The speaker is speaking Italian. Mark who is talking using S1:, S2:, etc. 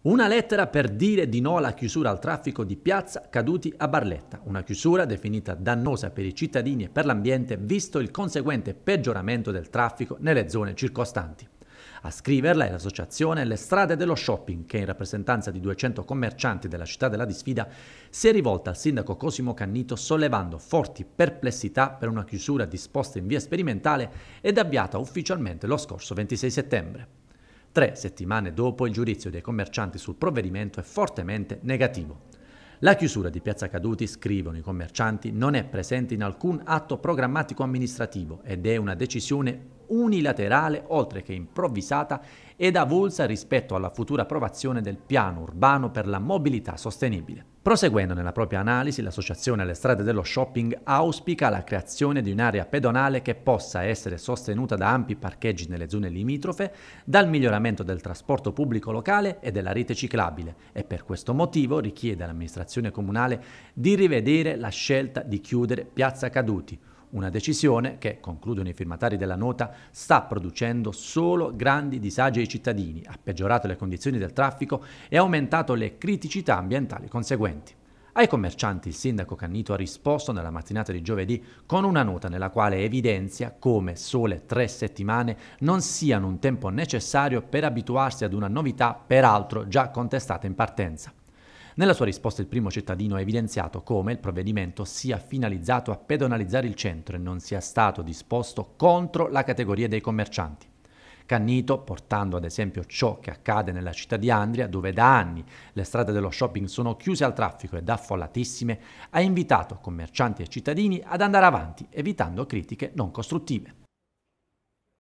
S1: Una lettera per dire di no alla chiusura al traffico di piazza caduti a Barletta, una chiusura definita dannosa per i cittadini e per l'ambiente visto il conseguente peggioramento del traffico nelle zone circostanti. A scriverla è l'associazione Le strade dello shopping che in rappresentanza di 200 commercianti della città della disfida si è rivolta al sindaco Cosimo Cannito sollevando forti perplessità per una chiusura disposta in via sperimentale ed avviata ufficialmente lo scorso 26 settembre tre settimane dopo il giudizio dei commercianti sul provvedimento è fortemente negativo. La chiusura di Piazza Caduti, scrivono i commercianti, non è presente in alcun atto programmatico amministrativo ed è una decisione unilaterale oltre che improvvisata ed avulsa rispetto alla futura approvazione del piano urbano per la mobilità sostenibile. Proseguendo nella propria analisi, l'associazione alle strade dello shopping auspica la creazione di un'area pedonale che possa essere sostenuta da ampi parcheggi nelle zone limitrofe, dal miglioramento del trasporto pubblico locale e della rete ciclabile e per questo motivo richiede all'amministrazione comunale di rivedere la scelta di chiudere Piazza Caduti, una decisione che, concludono i firmatari della nota, sta producendo solo grandi disagi ai cittadini, ha peggiorato le condizioni del traffico e aumentato le criticità ambientali conseguenti. Ai commercianti il sindaco Cannito ha risposto nella mattinata di giovedì con una nota nella quale evidenzia come sole tre settimane non siano un tempo necessario per abituarsi ad una novità peraltro già contestata in partenza. Nella sua risposta il primo cittadino ha evidenziato come il provvedimento sia finalizzato a pedonalizzare il centro e non sia stato disposto contro la categoria dei commercianti. Cannito, portando ad esempio ciò che accade nella città di Andria, dove da anni le strade dello shopping sono chiuse al traffico ed affollatissime, ha invitato commercianti e cittadini ad andare avanti, evitando critiche non costruttive.